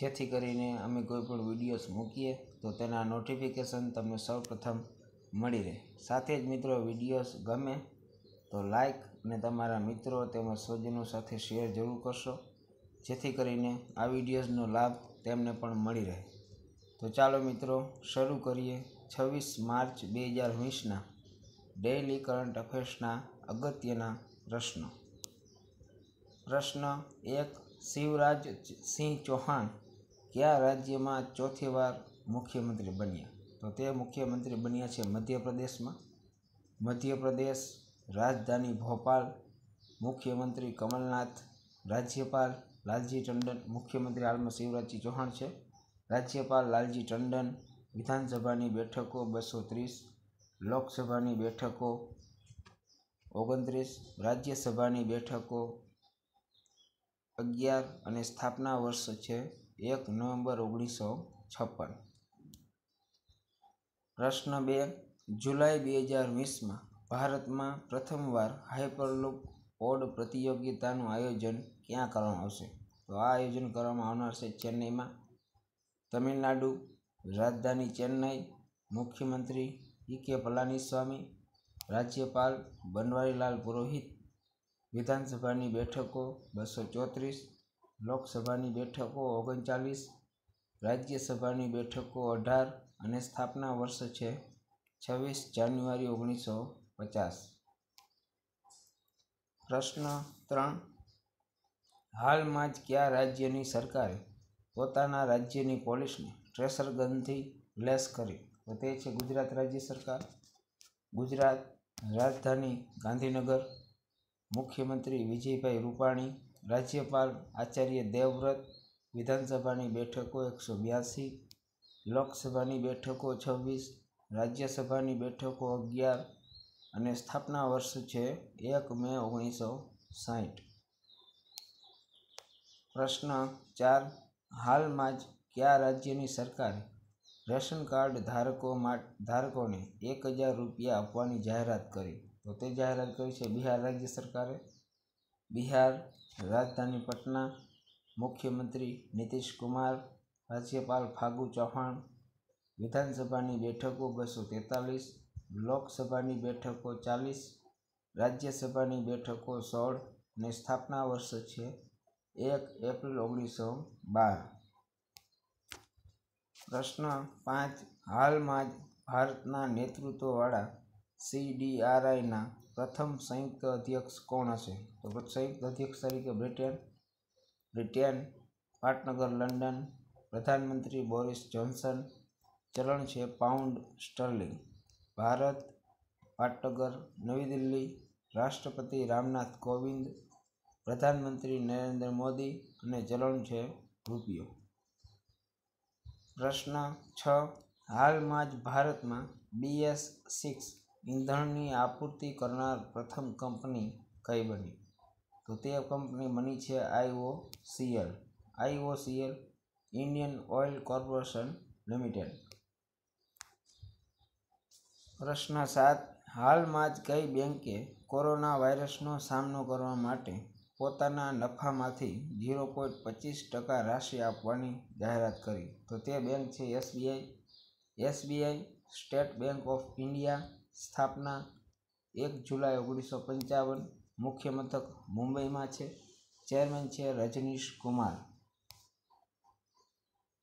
જેથી કરીને અમે કોઈ પણ વિડીયોઝ મૂકીએ તો તેના નોટિફિકેશન તમને સૌપ્રથમ મળી રહે સાથે જ મિત્રો વિડીયોઝ ગમે તો લાઇક અને તમારા મિત્રો તેમજ સ્વજનો સાથે શેર જરૂર કરશો જેથી કરીને આ વિડીયોઝનો લાભ તેમને પણ મળી રહે તો ચાલો મિત્રો શરૂ કરીએ છવ્વીસ માર્ચ બે હજાર વીસના ડેઇલી કરંટ અફેર્સના અગત્યના પ્રશ્નો પ્રશ્ન એક શિવરાજ સિંહ ચૌહાણ કયા રાજ્યમાં ચોથી વાર મુખ્યમંત્રી બન્યા તો તે મુખ્યમંત્રી બન્યા છે મધ્યપ્રદેશમાં મધ્યપ્રદેશ રાજધાની ભોપાલ મુખ્યમંત્રી કમલનાથ રાજ્યપાલ લાલજી ટંડન મુખ્યમંત્રી હાલમાં શિવરાજજી ચૌહાણ છે રાજ્યપાલ લાલજી ટંડન વિધાનસભાની બેઠકો બસો ત્રીસ લોકસભાની બેઠકો ઓગણત્રીસ રાજ્યસભાની બેઠકો અગિયાર અને સ્થાપના વર્ષ છે એક નવેમ્બર ઓગણીસો છપ્પન પ્રશ્ન બે જુલાઈ બે હજાર વીસમાં ભારતમાં પ્રથમવાર હાઇપરલૂપ પોડ પ્રતિયોગિતાનું આયોજન ક્યાં કરવામાં આવશે તો આ આયોજન કરવામાં આવનાર છે ચેન્નઈમાં તમિલનાડુ રાજધાની ચેન્નઈ મુખ્યમંત્રી ઈ કે પલાનીસ્વામી રાજ્યપાલ બનવારીલાલ પુરોહિત વિધાનસભાની બેઠકો બસો ચોત્રીસ લોકસભાની બેઠકો ઓગણચાલીસ રાજ્યસભાની બેઠકો અઢાર અને સ્થાપના વર્ષ છે છવ્વીસ જાન્યુઆરી ઓગણીસો પચાસ પ્રશ્ન ત્રણ હાલમાં જ કયા રાજ્યની સરકારે પોતાના રાજ્યની પોલીસને ટ્રેસર ગનથી લેસ કરી તો તે છે ગુજરાત રાજ્ય સરકાર ગુજરાત રાજધાની ગાંધીનગર મુખ્યમંત્રી વિજયભાઈ રૂપાણી રાજ્યપાલ આચાર્ય દેવવ્રત વિધાનસભાની બેઠકો એકસો બ્યાસી લોકસભાની બેઠકો છવ્વીસ રાજ્યસભાની બેઠકો અગિયાર અને સ્થાપના વર્ષ છે એક મે ઓગણીસો સાહીઠ પ્રશ્ન ચાર હાલમાં જ કયા રાજ્યની સરકારે રેશન કાર્ડ ધારકો ધારકોને એક હજાર રૂપિયા આપવાની જાહેરાત કરી તો તે જાહેરાત કરી છે બિહાર રાજ્ય સરકારે બિહાર રાજધાની પટના મુખ્યમંત્રી નીતિશ કુમાર રાજ્યપાલ ફાગુ ચૌહાણ વિધાનસભાની બેઠકો બસો તેતાલીસ લોકસભાની બેઠકો ચાલીસ રાજ્યસભાની બેઠકો સોળ અને સ્થાપના વર્ષ છે એક એપ્રિલ ઓગણીસો બાર પ્રશ્ન પાંચ હાલમાં જ ભારતના નેતૃત્વવાળા સીડીઆરઆઈના પ્રથમ સંયુક્ત અધ્યક્ષ કોણ હશે તો સંયુક્ત અધ્યક્ષ તરીકે બ્રિટેન બ્રિટેન પાટનગર લંડન પ્રધાનમંત્રી બોરિસ જોન્સન ચલણ છે પાઉન્ડ સ્ટર્લિંગ ભારત પાટનગર નવી દિલ્હી રાષ્ટ્રપતિ રામનાથ કોવિંદ પ્રધાનમંત્રી નરેન્દ્ર મોદી અને ચલણ છે રૂપિયો પ્રશ્ન છ હાલમાં જ ભારતમાં બીએસ સિક્સ ઈંધણની આપૂર્તિ કરનાર પ્રથમ કંપની કઈ બની તો તે કંપની બની છે IO IOCL IOCL Indian Oil Corporation Limited પ્રશ્ન સાત હાલમાં જ કઈ બેંકે કોરોના વાયરસનો સામનો કરવા માટે પોતાના નફામાંથી ઝીરો પોઈન્ટ પચીસ ટકા રાશિ આપવાની જાહેરાત કરી તો તે બેંક છે SBI SBI State Bank of India સ્થાપના એક જુલાઈ ઓગણીસો પંચાવન મુખ્ય મથક મુંબઈમાં છે ચેરમેન છે રજનીશ કુમાર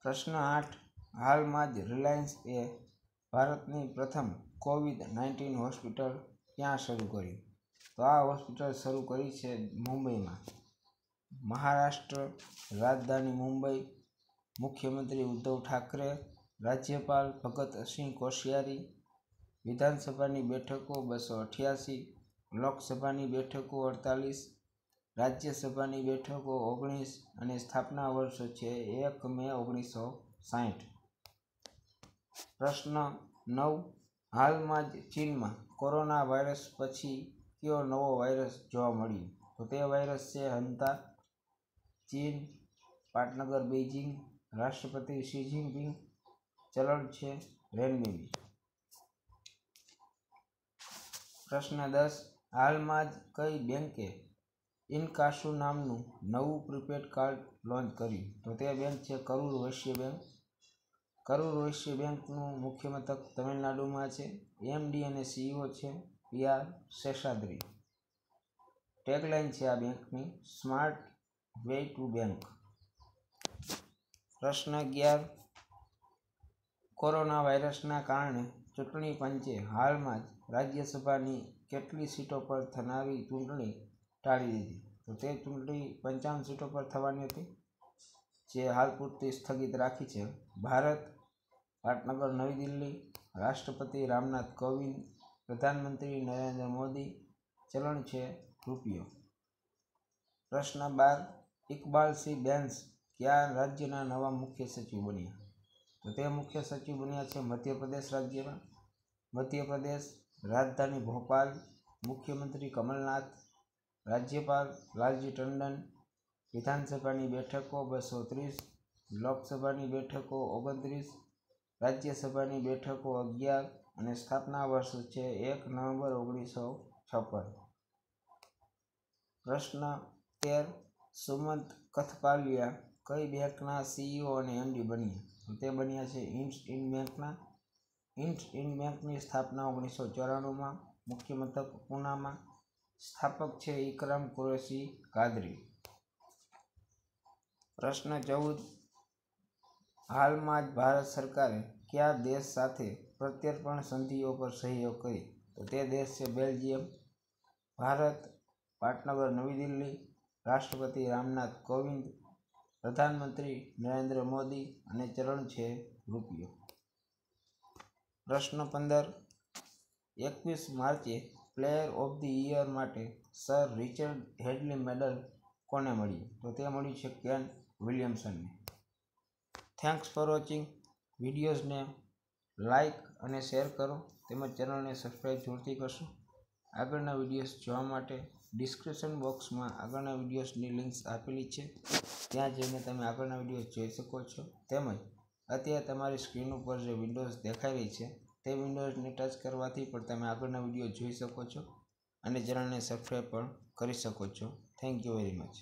પ્રશ્ન આઠ હાલમાં જ રિલાયન્સ એ ભારતની પ્રથમ કોવિડ નાઇન્ટીન હોસ્પિટલ ક્યાં શરૂ કરી તો આ હોસ્પિટલ શરૂ કરી છે મુંબઈમાં મહારાષ્ટ્ર રાજધાની મુંબઈ મુખ્યમંત્રી ઉદ્ધવ ઠાકરે રાજ્યપાલ ભગતસિંહ કોશિયારી વિધાનસભાની બેઠકો બસો અઠ્યાસી લોકસભાની બેઠકો અડતાલીસ રાજ્યસભાની બેઠકો ઓગણીસ અને સ્થાપના વર્ષ છે એક મે ઓગણીસો સાહીઠ પ્રશ્ન નવ હાલમાં જ ચીનમાં કોરોના વાયરસ પછી કયો નવો વાયરસ જોવા મળ્યો તો તે વાયરસ છે હંતા ચીન પાટનગર બેઇજિંગ રાષ્ટ્રપતિ શી જિનપિંગ ચલણ છે રેનબેબી પ્રશ્ન દસ હાલમાં જ કઈ બેન્કે ઇનકાશુ નામનું નવું પ્રીપેડ કાર્ડ લોન્ચ કર્યું તો તે બેંક છે કરૂર વૈશ્ય બેંક કરૂર વૈશ્ય બેંકનું મુખ્ય મથક તમિલનાડુમાં છે એમડી અને સીઈઓ છે પી આર શેષાદ્રી ટેગલાઇન છે આ બેંકની સ્માર્ટ વે ટુ બેંક પ્રશ્ન અગિયાર કોરોના વાયરસના કારણે ચૂંટણી પંચે હાલમાં જ રાજ્યસભાની કેટલી સીટો પર થનારી ચૂંટણી ટાળી દીધી તો તે ચૂંટણી પંચાવન સીટો પર થવાની હતી જે હાલ પૂરતી સ્થગિત રાખી છે ભારત પાટનગર નવી દિલ્હી રાષ્ટ્રપતિ રામનાથ કોવિંદ પ્રધાનમંત્રી નરેન્દ્ર મોદી ચલણ છે રૂપિયો પ્રશ્ન બાર ઇકબાલસિંહ બેન્સ ક્યાં રાજ્યના નવા મુખ્ય સચિવ બન્યા તો તે મુખ્ય સચિવ બન્યા છે મધ્યપ્રદેશ રાજ્યના મધ્યપ્રદેશ રાજધાની ભોપાલ મુખ્યમંત્રી કમલનાથ રાજ્યપાલ લાલજી ટંડન વિધાનસભાની બેઠકો બસો ત્રીસ લોકસભાની બેઠકો ઓગણત્રીસ રાજ્યસભાની બેઠકો અગિયાર અને સ્થાપના વર્ષ છે એક નવેમ્બર ઓગણીસો છપ્પન પ્રશ્ન તેર સુમંત કથપાલિયા કઈ બેંકના સીઈઓ અને એમડી બન્યા તે બન્યા છે ઇન્સ્ટ ઇન બેંકના ઇન્ડ ઇન્ડ બેંકની સ્થાપના ઓગણીસો ચોરાણુંમાં મુખ્યમથક મથક પૂનામાં સ્થાપક છે ઇકરામ કુરેશી કાદરી પ્રશ્ન ચૌદ હાલમાં જ ભારત સરકારે કયા દેશ સાથે પ્રત્યર્પણ સંધિઓ પર સહીઓ કરી તો તે દેશ છે બેલ્જિયમ ભારત પાટનગર નવી દિલ્હી રાષ્ટ્રપતિ રામનાથ કોવિંદ પ્રધાનમંત્રી નરેન્દ્ર મોદી અને ચરણ છે રૂપિયો પ્રશ્ન પંદર એકવીસ માર્ચે પ્લેયર ઓફ ધી યર માટે સર રિચર્ડ હેડલી મેડલ કોને મળ્યું તો તે મળ્યું છે કેન વિલિયમ્સનને થેન્ક્સ ફોર વોચિંગ વિડીયોઝને લાઇક અને શેર કરો તેમજ ચેનલને સબસ્ક્રાઈબ જોડતી કરશો આગળના વિડીયોઝ જોવા માટે ડિસ્ક્રિપ્શન બોક્સમાં આગળના વિડીયોઝની લિંક્સ આપેલી છે ત્યાં જઈને તમે આગળના વિડીયો જોઈ શકો છો તેમજ અત્યારે તમારી સ્ક્રીન ઉપર જે વિન્ડોઝ દેખાઈ રહી છે તે વિન્ડોઝને ટચ કરવાથી પણ તમે આગળના વિડીયો જોઈ શકો છો અને ચેનલને સબસ્ક્રાઈબ પણ કરી શકો છો થેન્ક યુ વેરી મચ